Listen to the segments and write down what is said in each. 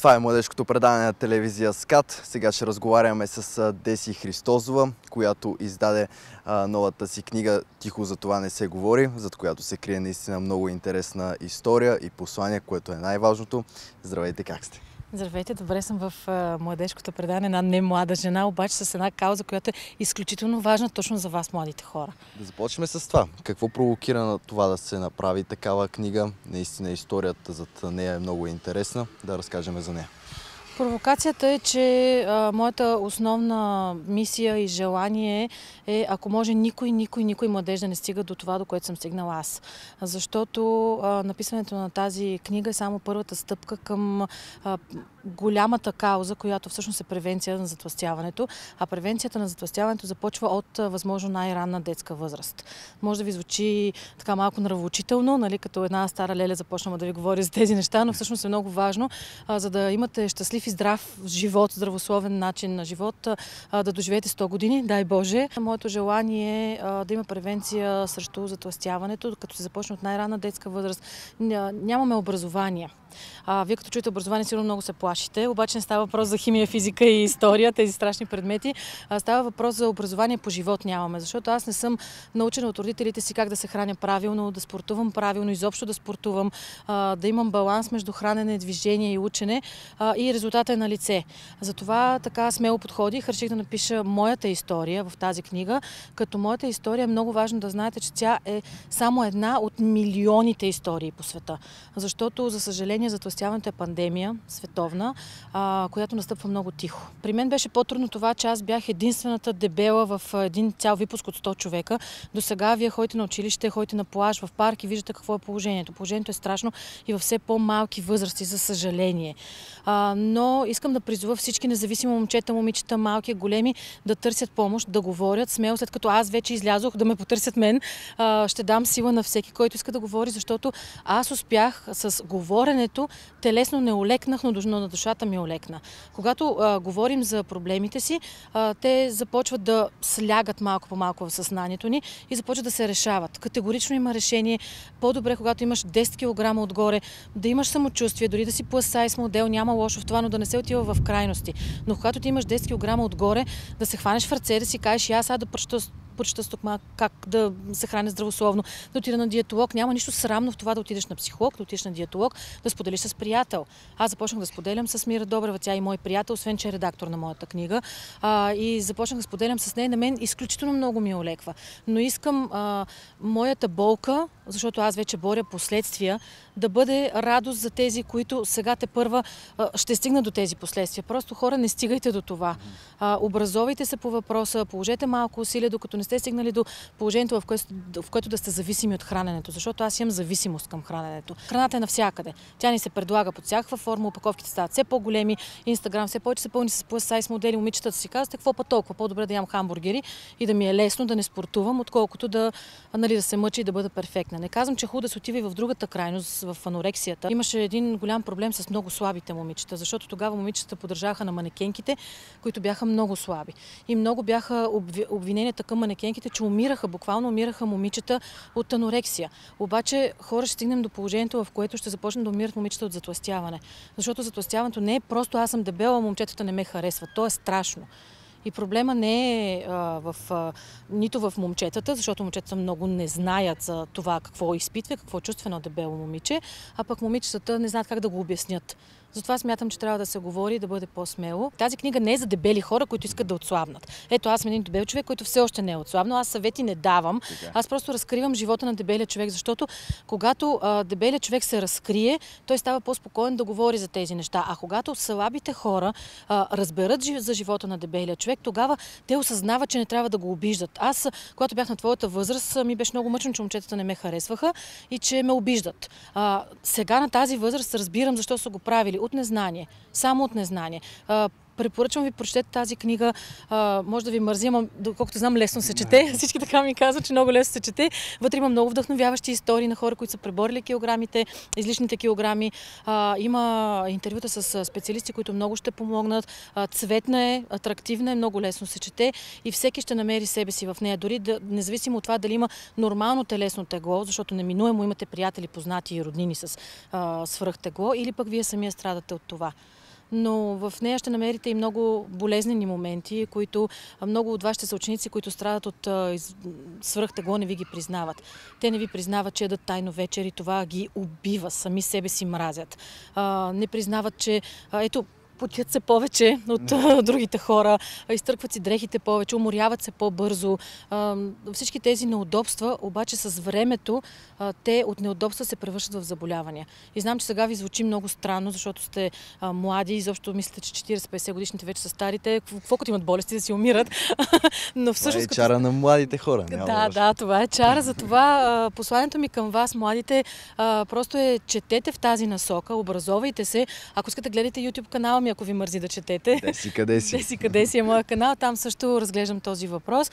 Това е младежкото предаване на телевизия СКАТ. Сега ще разговаряме с Деси Христозова, която издаде новата си книга «Тихо за това не се говори», зад която се крие наистина много интересна история и послание, което е най-важното. Здравейте, как сте? Здравейте, добре съм в младежкото предане на не млада жена, обаче с една кауза, която е изключително важна точно за вас, младите хора. Да започнем с това. Какво провокира на това да се направи такава книга? Наистина историята зад нея е много интересна. Да разкажем за нея. Провокацията е, че а, моята основна мисия и желание е, ако може никой, никой, никой младеж да не стига до това, до което съм стигнала аз. Защото а, написането на тази книга е само първата стъпка към а, голямата кауза, която всъщност е превенция на затластяването, а превенцията на затластяването започва от възможно най-ранна детска възраст. Може да ви звучи така малко нравоучително, нали, като една стара леля започнала да ви говори за тези неща, но всъщност е много важно, а, за да имате щастлив и здрав живот, здравословен начин на живот, а, да доживеете 100 години, дай Боже. Моето желание е а, да има превенция срещу затластяването, като се започне от най-ранна детска възраст. Нямаме образование. вие като чуете образование, сигурно много се плащате плашите, обаче не става въпрос за химия, физика и история, тези страшни предмети, а става въпрос за образование по живот нямаме, защото аз не съм научена от родителите си как да се храня правилно, да спортувам правилно, изобщо да спортувам, да имам баланс между хранене, движение и учене и резултата е на лице. Затова така смело подходих, реших да напиша моята история в тази книга, като моята история е много важно да знаете, че тя е само една от милионите истории по света. Защото, за съжаление, затластяването е пандемия, световна, зона, а, която настъпва много тихо. При мен беше по-трудно това, че аз бях единствената дебела в един цял випуск от 100 човека. До сега вие ходите на училище, ходите на плаж, в парк и виждате какво е положението. Положението е страшно и в все по-малки възрасти, за съжаление. А, но искам да призова всички, независимо момчета, момичета, малки, големи, да търсят помощ, да говорят смело, след като аз вече излязох да ме потърсят мен. А, ще дам сила на всеки, който иска да говори, защото аз успях с говоренето, телесно не олекнах, но душата ми олекна. Когато а, говорим за проблемите си, а, те започват да слягат малко по малко в съзнанието ни и започват да се решават. Категорично има решение. По-добре, когато имаш 10 кг отгоре, да имаш самочувствие, дори да си пласай с модел, няма лошо в това, но да не се отива в крайности. Но когато ти имаш 10 кг отгоре, да се хванеш в ръце, да си кажеш, аз сега да прочета стокма, как да се храня здравословно, да отида на диетолог. Няма нищо срамно в това да отидеш на психолог, да отидеш на диетолог, да споделиш с приятел. Аз започнах да споделям с Мира Добрева, тя е и мой приятел, освен че е редактор на моята книга. А, и започнах да споделям с нея. На мен изключително много ми олеква. Но искам а, моята болка, защото аз вече боря последствия да бъде радост за тези, които сега те първа ще стигнат до тези последствия. Просто хора, не стигайте до това. Образовайте се по въпроса, положете малко усилия, докато не сте стигнали до положението, в което, да сте зависими от храненето, защото аз имам зависимост към храненето. Храната е навсякъде. Тя ни се предлага под всякаква форма, опаковките стават все по-големи, Инстаграм все повече се пълни с плюс сайз модели, момичетата си казват, какво па толкова, по-добре да ям хамбургери и да ми е лесно да не спортувам, отколкото да, нали, да се мъча и да бъда перфектна. Не казвам, че хубаво да се отива и в другата крайност, в анорексията. Имаше един голям проблем с много слабите момичета, защото тогава момичета поддържаха на манекенките, които бяха много слаби. И много бяха обвиненията към манекенките, че умираха, буквално умираха момичета от анорексия. Обаче хора ще стигнем до положението, в което ще започнат да умират момичета от затластяване. Защото затластяването не е просто аз съм дебела, момчетата не ме харесват. То е страшно. И проблема не е а, в, а, нито в момчетата, защото момчетата много не знаят за това какво изпитва, какво е чувства едно дебело момиче, а пък момичетата не знаят как да го обяснят. Затова смятам, че трябва да се говори и да бъде по-смело. Тази книга не е за дебели хора, които искат да отслабнат. Ето аз съм един дебел човек, който все още не е отслабнал. Аз съвети не давам. Аз просто разкривам живота на дебелия човек, защото когато а, дебелия човек се разкрие, той става по-спокоен да говори за тези неща. А когато слабите хора а, разберат за живота на дебелия човек, тогава те осъзнават, че не трябва да го обиждат. Аз, когато бях на твоята възраст, ми беше много мъчно, че момчетата не ме харесваха и че ме обиждат. А, сега на тази възраст разбирам защо са го правили от незнание, само от незнание препоръчвам ви, прочетете тази книга. А, може да ви мързи, ама доколкото знам, лесно се чете. Не. Всички така ми казват, че много лесно се чете. Вътре има много вдъхновяващи истории на хора, които са преборили килограмите, излишните килограми. А, има интервюта с специалисти, които много ще помогнат. А, цветна е, атрактивна е, много лесно се чете и всеки ще намери себе си в нея. Дори да, независимо от това дали има нормално телесно тегло, защото неминуемо имате приятели, познати и роднини с а, свръхтегло, или пък вие самия страдате от това но в нея ще намерите и много болезнени моменти, които много от вашите съученици, които страдат от свръхтегло, не ви ги признават. Те не ви признават, че едат тайно вечер и това ги убива, сами себе си мразят. Не признават, че... Ето, потят се повече от не. другите хора, изтъркват си дрехите повече, уморяват се по-бързо. Всички тези неудобства, обаче с времето, те от неудобства се превършат в заболявания. И знам, че сега ви звучи много странно, защото сте млади, изобщо мислите, че 40-50 годишните вече са старите. каквото имат болести да си умират? Но всъщност... Това е чара като... на младите хора. Няма да, да, да, това е чара. Затова посланието ми към вас, младите, просто е четете в тази насока, образовайте се. Ако искате, гледайте YouTube канала ми, ако ви мързи да четете. Де си къде си. Де си къде си е моя канал. Там също разглеждам този въпрос,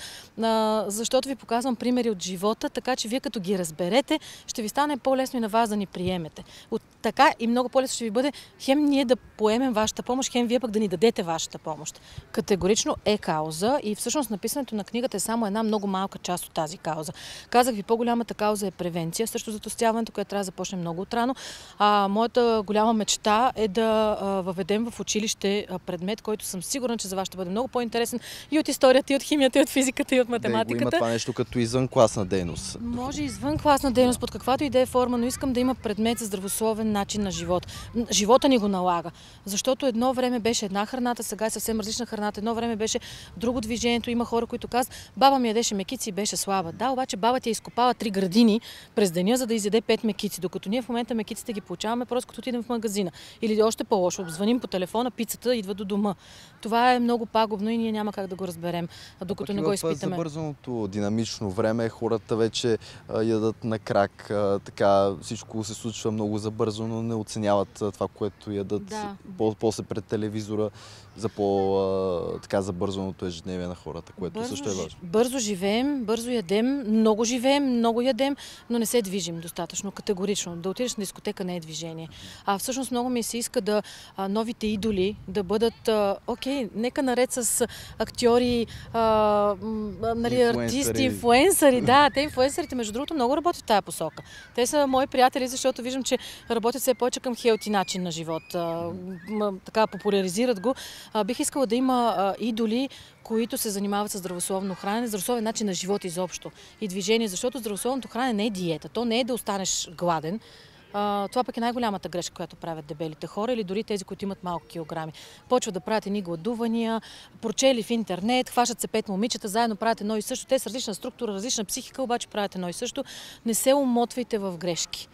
защото ви показвам примери от живота, така че вие като ги разберете, ще ви стане по-лесно и на вас да ни приемете. От така и много по-лесно ще ви бъде хем ние да поемем вашата помощ, хем вие пък да ни дадете вашата помощ. Категорично е кауза и всъщност написането на книгата е само една много малка част от тази кауза. Казах ви, по-голямата кауза е превенция също затостяването, което трябва да започне много отрано. А, моята голяма мечта е да въведем в училище предмет, който съм сигурна, че за вас ще бъде много по-интересен и от историята, и от химията, и от физиката, и от математиката. Да, има това нещо като извънкласна дейност. Може извънкласна дейност, под каквато и да е форма, но искам да има предмет за здравословен начин на живот. Живота ни го налага. Защото едно време беше една храната, сега е съвсем различна храната. Едно време беше друго движението. Има хора, които казват, баба ми ядеше мекици и беше слаба. Да, обаче баба ти е изкопала три градини през деня, за да изяде пет мекици. Докато ние в момента мекиците ги получаваме просто като отидем в магазина. Или още по-лошо, обзвъним по телефона телефона, пицата идва до дома. Това е много пагубно и ние няма как да го разберем, докато не го изпитаме. Забързаното динамично време, хората вече ядат на крак, така всичко се случва много забързано, не оценяват това, което ядат да. после пред телевизора за по забързаното ежедневие на хората, което бързо, също е важно. Бързо живеем, бързо ядем, много живеем, много ядем, но не се движим достатъчно категорично. Да отидеш на дискотека не е движение. А всъщност много ми се иска да новите идоли, да бъдат, окей, окей, нека наред с актьори, а, нали, артисти, инфуенсъри, да, те инфуенсърите, между другото, много работят в тази посока. Те са мои приятели, защото виждам, че работят все повече към хелти начин на живот. А, така, популяризират го. А, бих искала да има а, идоли, които се занимават с здравословно хранене, здравословен начин на живот изобщо и движение, защото здравословното хранене не е диета. То не е да останеш гладен, това пък е най-голямата грешка, която правят дебелите хора или дори тези, които имат малко килограми. Почват да правят едни гладувания, прочели в интернет, хващат се пет момичета, заедно правят едно и също. Те с различна структура, различна психика, обаче правят едно и също. Не се умотвайте в грешки.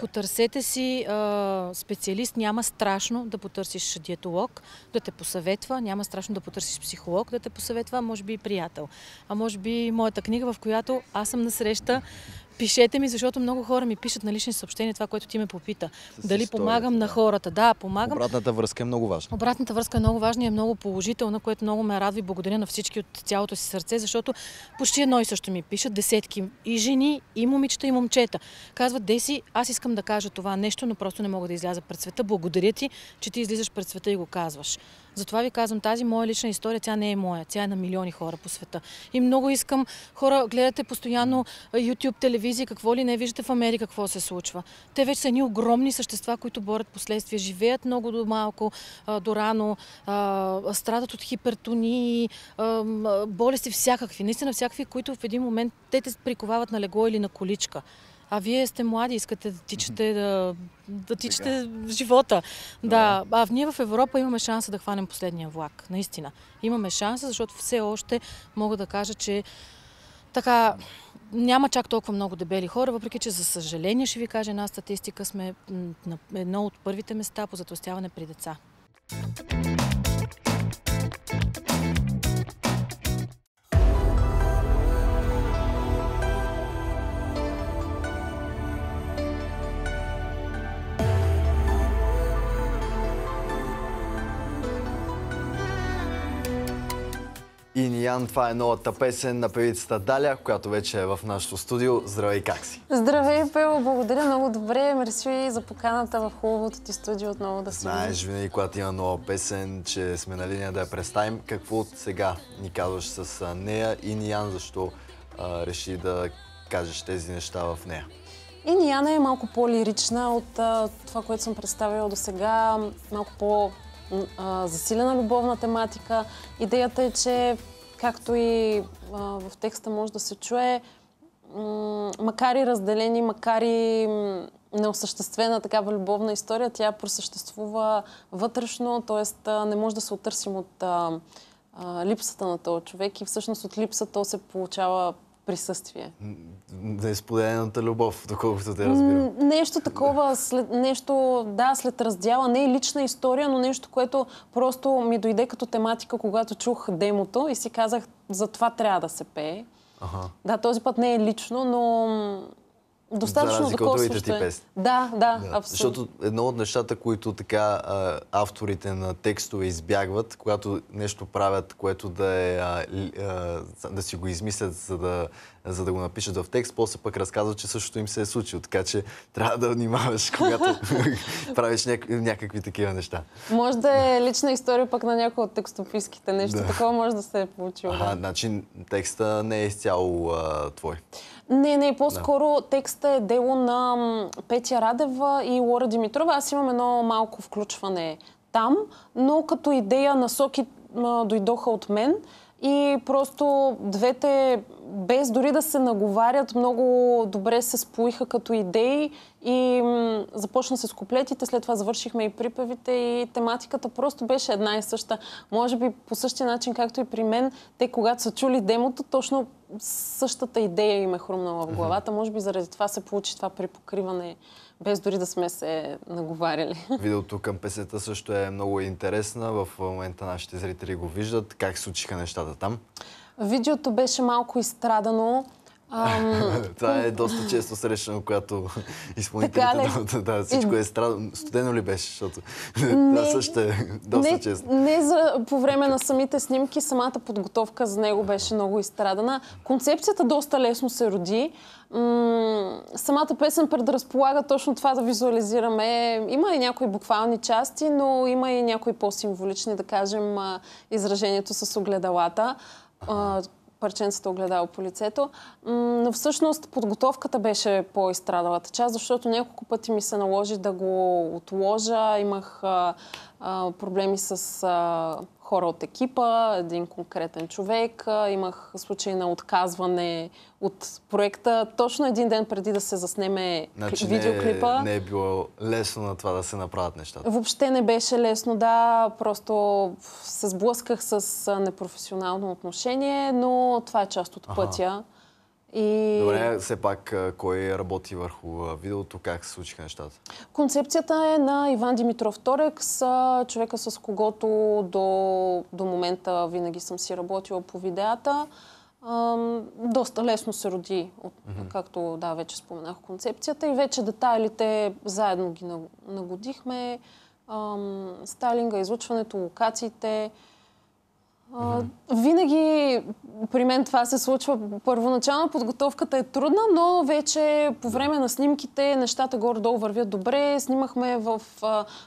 Потърсете си а, специалист. Няма страшно да потърсиш диетолог, да те посъветва. Няма страшно да потърсиш психолог, да те посъветва. Може би и приятел. А може би моята книга, в която аз съм насреща Пишете ми, защото много хора ми пишат на лични съобщения това, което ти ме попита. С Дали историята, помагам да. на хората. Да, помагам. Обратната връзка е много важна. Обратната връзка е много важна и е много положителна, което много ме радва и благодаря на всички от цялото си сърце, защото почти едно и също ми пишат десетки и жени, и момичета, и момчета. Казват, Деси, аз искам да кажа това нещо, но просто не мога да изляза пред света. Благодаря ти, че ти излизаш пред света и го казваш. Затова ви казвам, тази моя лична история, тя не е моя, тя е на милиони хора по света. И много искам, хора, гледате постоянно YouTube, телевизия, какво ли не виждате в Америка, какво се случва. Те вече са едни огромни същества, които борят последствия, живеят много до малко, до рано, страдат от хипертонии, болести всякакви, наистина всякакви, които в един момент те те приковават на легло или на количка а вие сте млади, искате да тичате, да, да тичате живота. Да. да, а ние в Европа имаме шанса да хванем последния влак, наистина. Имаме шанса, защото все още мога да кажа, че така няма чак толкова много дебели хора, въпреки че за съжаление ще ви кажа една статистика, сме на едно от първите места по затластяване при деца. Thank you Иниян. Това е новата песен на певицата Даля, която вече е в нашото студио. Здравей, как си? Здравей, Пело. Благодаря много добре. Мерси за поканата в хубавото ти студио отново да си. Знаеш, винаги, когато има нова песен, че сме на линия да я представим. Какво от сега ни казваш с нея? Иниян, защо а, реши да кажеш тези неща в нея? И Нияна е малко по-лирична от а, това, което съм представила до сега. Малко по засилена любовна тематика. Идеята е, че както и в текста може да се чуе, макар и разделени, макар и неосъществена такава любовна история, тя просъществува вътрешно, т.е. не може да се отърсим от а, а, липсата на този човек и всъщност от липсата то се получава присъствие. Да е любов, доколкото те разбирам. Нещо такова, След, нещо, да, след раздяла, не е лична история, но нещо, което просто ми дойде като тематика, когато чух демото и си казах, за това трябва да се пее. Ага. Да, този път не е лично, но Достатъчно докосващо ти Да, да, да, абсолютно. Защото едно от нещата, които така а, авторите на текстове избягват, когато нещо правят, което да е а, а, да си го измислят, за да, за да го напишат в текст, после пък разказват, че същото им се е случило. Така че трябва да внимаваш, когато правиш няк... някакви такива неща. Може да е лична история пък на някои от текстописките. Нещо да. такова може да се е получило. значи текста не е изцяло а, твой. Не, не, по-скоро да. текста е дело на Петя Радева и Лора Димитрова. Аз имам едно малко включване там, но като идея насоки дойдоха от мен. И просто двете, без дори да се наговарят, много добре се споиха като идеи и започна с куплетите, след това завършихме и припевите и тематиката просто беше една и съща. Може би по същия начин, както и при мен, те когато са чули демото, точно същата идея им е хрумнала в главата. Може би заради това се получи това припокриване покриване без дори да сме се наговаряли. Видеото към песета също е много интересна. В момента нашите зрители го виждат. Как случиха нещата там? Видеото беше малко изстрадано Това е доста често срещано, когато изпълнителите така, да, да, всичко е страдано. Студено ли беше? Защото не, това също е доста не, често. Не за, по време на самите снимки, самата подготовка за него беше много изстрадана. Концепцията доста лесно се роди. М- самата песен предразполага точно това да визуализираме. Има и някои буквални части, но има и някои по-символични, да кажем, изражението с огледалата парченцата огледало по лицето. Но всъщност подготовката беше по-изстрадалата част, защото няколко пъти ми се наложи да го отложа. Имах а, а, проблеми с а, хора от екипа, един конкретен човек. Имах случай на отказване от проекта точно един ден преди да се заснеме значи видеоклипа. Не е, не е било лесно на това да се направят нещата. Въобще не беше лесно, да. Просто се сблъсках с непрофесионално отношение, но това е част от пътя. Ага. И... Добре, все пак кой работи върху видеото, как се случиха нещата? Концепцията е на Иван Димитров Торекс, човека с когото до, до момента винаги съм си работила по видеята. Доста лесно се роди, от, mm-hmm. както да, вече споменах концепцията и вече детайлите заедно ги нагодихме. Стайлинга, излучването, локациите. Mm-hmm. Винаги при мен това се случва. Първоначално подготовката е трудна, но вече по време на снимките нещата горе-долу вървят добре. Снимахме в,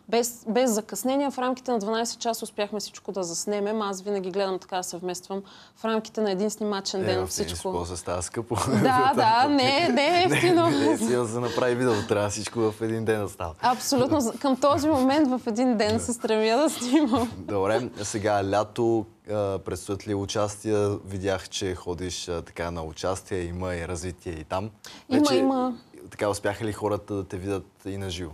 без, без закъснения. В рамките на 12 часа успяхме всичко да заснемем. Аз винаги гледам така да се вмествам. В рамките на един снимачен е, ден е, всичко. Е, се става скъпо. Да, да, не, не е ефтино. Не, за да направи видео, трябва всичко в един ден да става. Абсолютно. Към този момент в един ден се стремя да снимам. Добре, сега лято, предстоят ли участия? Видях, че ходиш така на участие, има и развитие и там. Има, Вече, има. Така успяха ли хората да те видят и на живо?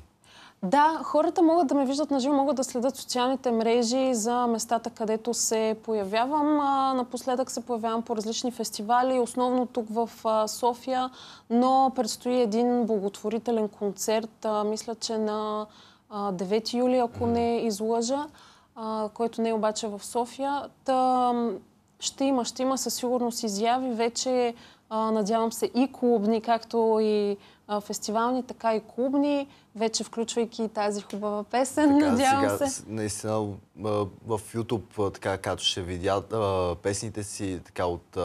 Да, хората могат да ме виждат на живо, могат да следят социалните мрежи за местата, където се появявам. Напоследък се появявам по различни фестивали, основно тук в София, но предстои един благотворителен концерт, мисля, че на 9 юли, ако не излъжа който не е обаче в София. Та, ще има, ще има със сигурност изяви. Вече а, надявам се и клубни, както и а, фестивални, така и клубни, вече включвайки тази хубава песен, така, надявам сега, се. Наистина в YouTube, така като ще видят а, песните си, така от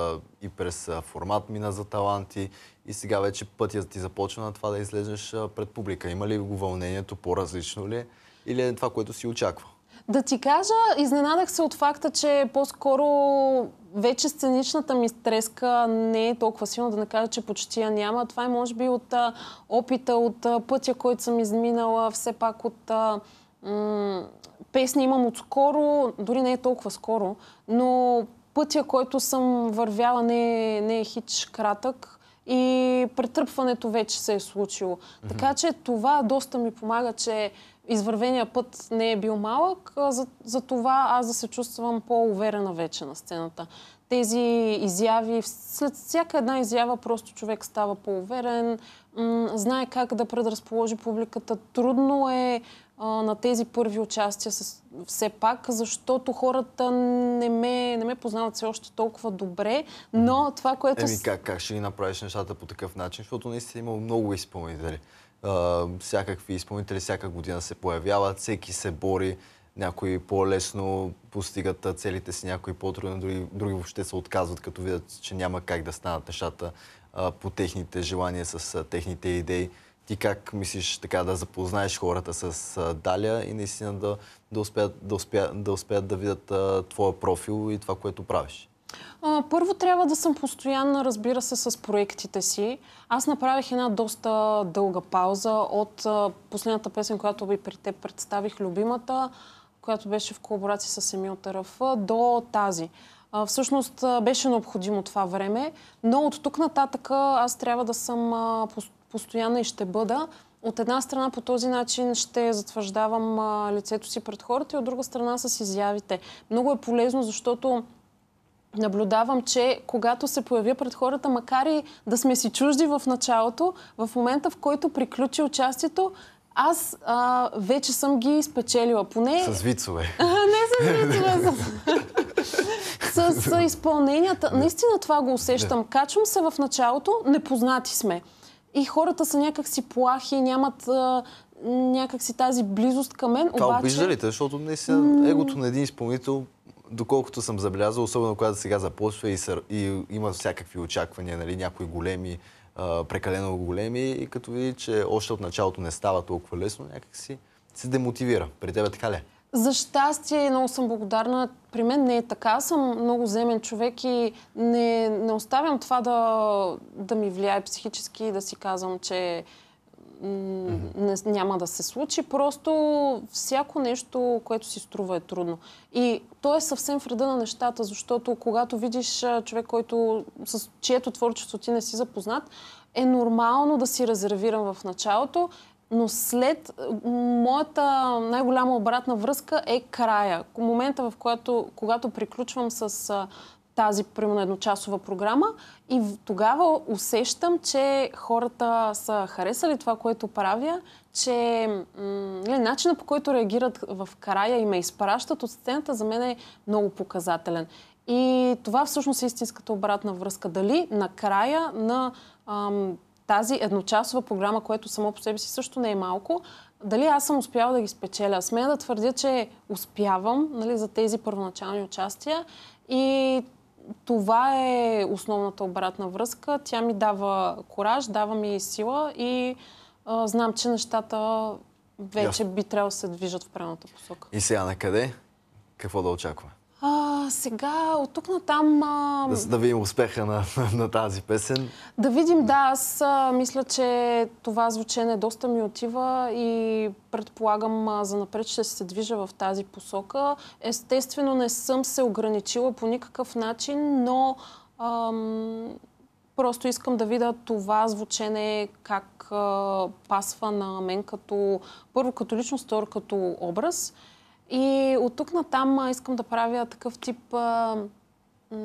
и през формат мина за таланти и сега вече пътят ти започва на това да излезеш пред публика. Има ли го вълнението по-различно ли? Е? Или е това, което си очаква? Да ти кажа, изненадах се от факта, че по-скоро вече сценичната ми стреска не е толкова силна, да не кажа, че почти я няма. Това е може би от а, опита, от а, пътя, който съм изминала, все пак от... А, м- песни имам отскоро, дори не е толкова скоро, но пътя, който съм вървяла не, е, не е хич кратък и претръпването вече се е случило. Mm-hmm. Така че това доста ми помага, че извървения път не е бил малък, за, за това аз да се чувствам по-уверена вече на сцената. Тези изяви, след всяка една изява просто човек става по-уверен, знае как да предразположи публиката. Трудно е а, на тези първи участия с, все пак, защото хората не ме, не ме познават все още толкова добре, но това, което... Еми, как, как ще ги направиш нещата по такъв начин, защото наистина е има много изпълнители всякакви изпълнители всяка година се появяват, всеки се бори, някои по-лесно постигат целите си, някои по-трудно, други, други въобще се отказват, като видят, че няма как да станат нещата по техните желания, с техните идеи. Ти как мислиш така да запознаеш хората с Даля и наистина да, да, успеят, да, успеят, да успеят да видят твоя профил и това, което правиш? А, първо трябва да съм постоянна, разбира се, с проектите си. Аз направих една доста дълга пауза от а, последната песен, която ви при теб представих, любимата, която беше в колаборация с Емил Тараф, до тази. А, всъщност беше необходимо това време, но от тук нататък аз трябва да съм постоянна и ще бъда. От една страна по този начин ще затвърждавам лицето си пред хората и от друга страна с изявите. Много е полезно, защото наблюдавам, че когато се появя пред хората, макар и да сме си чужди в началото, в момента в който приключи участието, аз а, вече съм ги спечелила. Поне... С вицове. не с вицове. с, с изпълненията. Наистина това го усещам. Качвам се в началото, непознати сме. И хората са някакси плахи, нямат а, някакси тази близост към мен. Това обаче... обижда ли те? Защото не си... егото на един изпълнител доколкото съм забелязал, особено когато сега започва и, са, и има всякакви очаквания, нали, някои големи, а, прекалено големи, и като види, че още от началото не става толкова лесно, някакси се демотивира. При тебе така ли? Е? За щастие, много съм благодарна. При мен не е така. Аз съм много земен човек и не, не оставям това да, да ми влияе психически и да си казвам, че не, няма да се случи. Просто всяко нещо, което си струва е трудно. И то е съвсем в реда на нещата, защото когато видиш човек, който, с чието творчество ти не си запознат, е нормално да си резервирам в началото, но след моята най-голяма обратна връзка е края. Момента, в който, когато приключвам с тази, примерно, едночасова програма и тогава усещам, че хората са харесали това, което правя, че м- нали, начинът по който реагират в края и ме изпращат от сцената за мен е много показателен. И това всъщност е истинската обратна връзка. Дали накрая на ам, тази едночасова програма, което само по себе си също не е малко, дали аз съм успяла да ги спечеля. Смея да твърдя, че успявам нали, за тези първоначални участия и това е основната обратна връзка. Тя ми дава кораж, дава ми сила и а, знам, че нещата вече би трябвало да се движат в правилната посока. И сега на къде? Какво да очакваме? сега от тук на там... А... Да, да видим успеха на, на тази песен. Да видим, да. Аз а, мисля, че това звучене доста ми отива и предполагам а, за напред ще се движа в тази посока. Естествено не съм се ограничила по никакъв начин, но... Ам... Просто искам да видя това звучене как а, пасва на мен като първо като личност, второ като образ. И от тук на там искам да правя такъв тип а, м-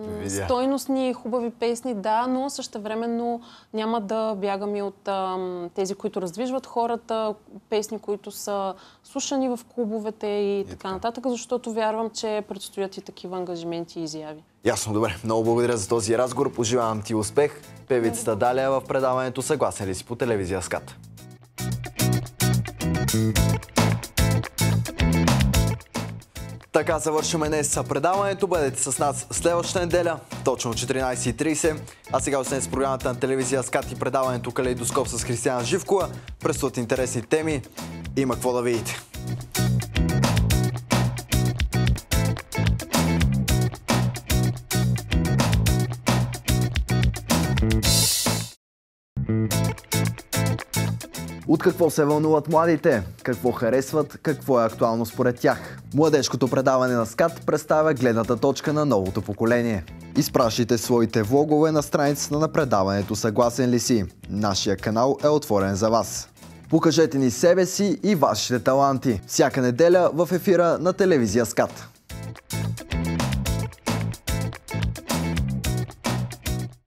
стойностни, хубави песни, да, но същевременно няма да бягам и от а, тези, които раздвижват хората, песни, които са слушани в клубовете и, и така, нататък, защото вярвам, че предстоят и такива ангажименти и изяви. Ясно, добре. Много благодаря за този разговор. Пожелавам ти успех. Певицата Даля е в предаването Съгласен ли си по телевизия Скат? Thank you. Така завършваме днес предаването. Бъдете с нас следващата неделя, точно 14.30. А сега остане с програмата на телевизия Скат и предаването Калейдоскоп с Християна Живкова. Пресват интересни теми. Има какво да видите. От какво се вълнуват младите? Какво харесват? Какво е актуално според тях? Младежкото предаване на СКАТ представя гледната точка на новото поколение. Изпращайте своите влогове на страницата на предаването Съгласен ли си? Нашия канал е отворен за вас. Покажете ни себе си и вашите таланти. Всяка неделя в ефира на телевизия СКАТ.